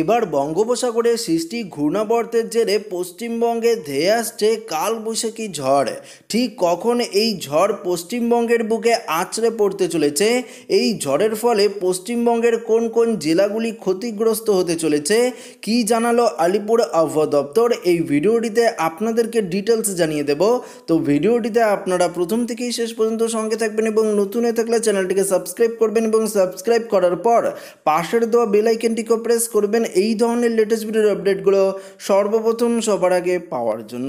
এবার বঙ্গোপসাগরে সৃষ্টি ঘূর্ণাবর্তের জেরে পশ্চিমবঙ্গে ধেয়ে আসছে কালবৈশাখী ঝড় ঠিক কখন এই ঝড় পশ্চিমবঙ্গের বুকে আঁচড়ে পড়তে চলেছে এই ঝড়ের ফলে পশ্চিমবঙ্গের কোন কোন জেলাগুলি ক্ষতিগ্রস্ত হতে চলেছে কি জানালো আলিপুর আবহাওয়া দপ্তর এই ভিডিওটিতে আপনাদেরকে ডিটেলস জানিয়ে দেব তো ভিডিওটিতে আপনারা প্রথম থেকেই শেষ পর্যন্ত সঙ্গে থাকবেন এবং নতুন হয়ে থাকলে চ্যানেলটিকে সাবস্ক্রাইব করবেন এবং সাবস্ক্রাইব করার পর পাশের দেওয়া বেলাইকেনটিকে প্রেস করবেন এই ধরনের লেটেস্ট ভিডিওর আপডেটগুলো সর্বপ্রথম সবার আগে পাওয়ার জন্য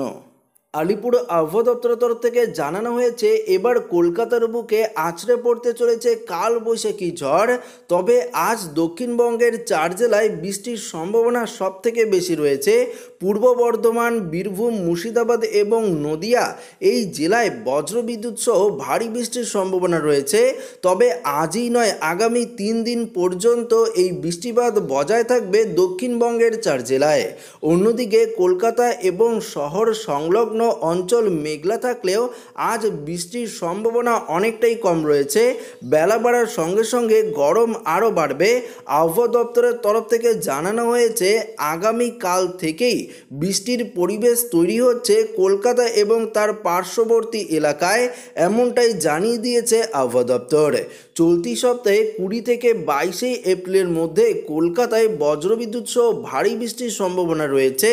আলিপুর আবহাওয়া দপ্তরের তরফ থেকে জানানো হয়েছে এবার কলকাতার বুকে আছড়ে পড়তে চলেছে কাল বৈশাখী ঝড় তবে আজ দক্ষিণবঙ্গের চার জেলায় বৃষ্টির সম্ভাবনা সব থেকে বেশি রয়েছে পূর্ব বর্ধমান বীরভূম মুর্শিদাবাদ এবং নদিয়া এই জেলায় বজ্রবিদ্যুৎ সহ ভারী বৃষ্টির সম্ভাবনা রয়েছে তবে আজই নয় আগামী তিন দিন পর্যন্ত এই বৃষ্টিপাত বজায় থাকবে দক্ষিণবঙ্গের চার জেলায় অন্যদিকে কলকাতা এবং শহর সংলগ্ন অঞ্চল মেঘলা থাকলেও আজ বৃষ্টির সম্ভাবনা অনেকটাই কম রয়েছে বেলা বাড়ার সঙ্গে সঙ্গে গরম আরও বাড়বে আবহাওয়া দপ্তরের তরফ থেকে জানানো হয়েছে আগামী কাল থেকেই বৃষ্টির পরিবেশ তৈরি হচ্ছে কলকাতা এবং তার পার্শ্ববর্তী এলাকায় এমনটাই জানিয়ে দিয়েছে আবহাওয়া দপ্তর চলতি সপ্তাহে কুড়ি থেকে বাইশে এপ্রিলের মধ্যে কলকাতায় বজ্রবিদ্যুৎ সহ ভারী বৃষ্টির সম্ভাবনা রয়েছে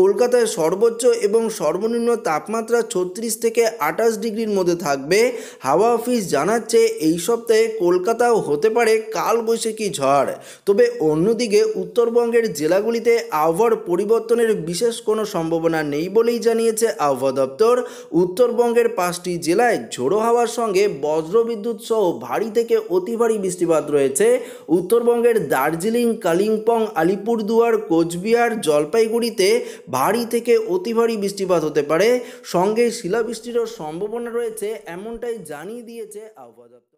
কলকাতায় সর্বোচ্চ এবং সর্বনিম্ন তাপমাত্রা ছত্রিশ থেকে আঠাশ ডিগ্রির মধ্যে থাকবে হাওয়া অফিস জানাচ্ছে এই সপ্তাহে কলকাতাও হতে পারে কালবৈশাখী ঝড় তবে অন্যদিকে উত্তরবঙ্গের জেলাগুলিতে আবহাওয়ার পরিবর্তনের বিশেষ কোনো সম্ভাবনা নেই বলেই জানিয়েছে আবহাওয়া দপ্তর উত্তরবঙ্গের পাঁচটি জেলায় ঝোড়ো হাওয়ার সঙ্গে বজ্রবিদ্যুৎ সহ ভারী থেকে থেকে অতি ভারী বৃষ্টিপাত রয়েছে উত্তরবঙ্গের দার্জিলিং কালিম্পং আলিপুরদুয়ার কোচবিহার জলপাইগুড়িতে ভারী থেকে অতি ভারী বৃষ্টিপাত হতে পারে সঙ্গে শিলাবৃষ্টিরও সম্ভাবনা রয়েছে এমনটাই জানিয়ে দিয়েছে আবহাওয়া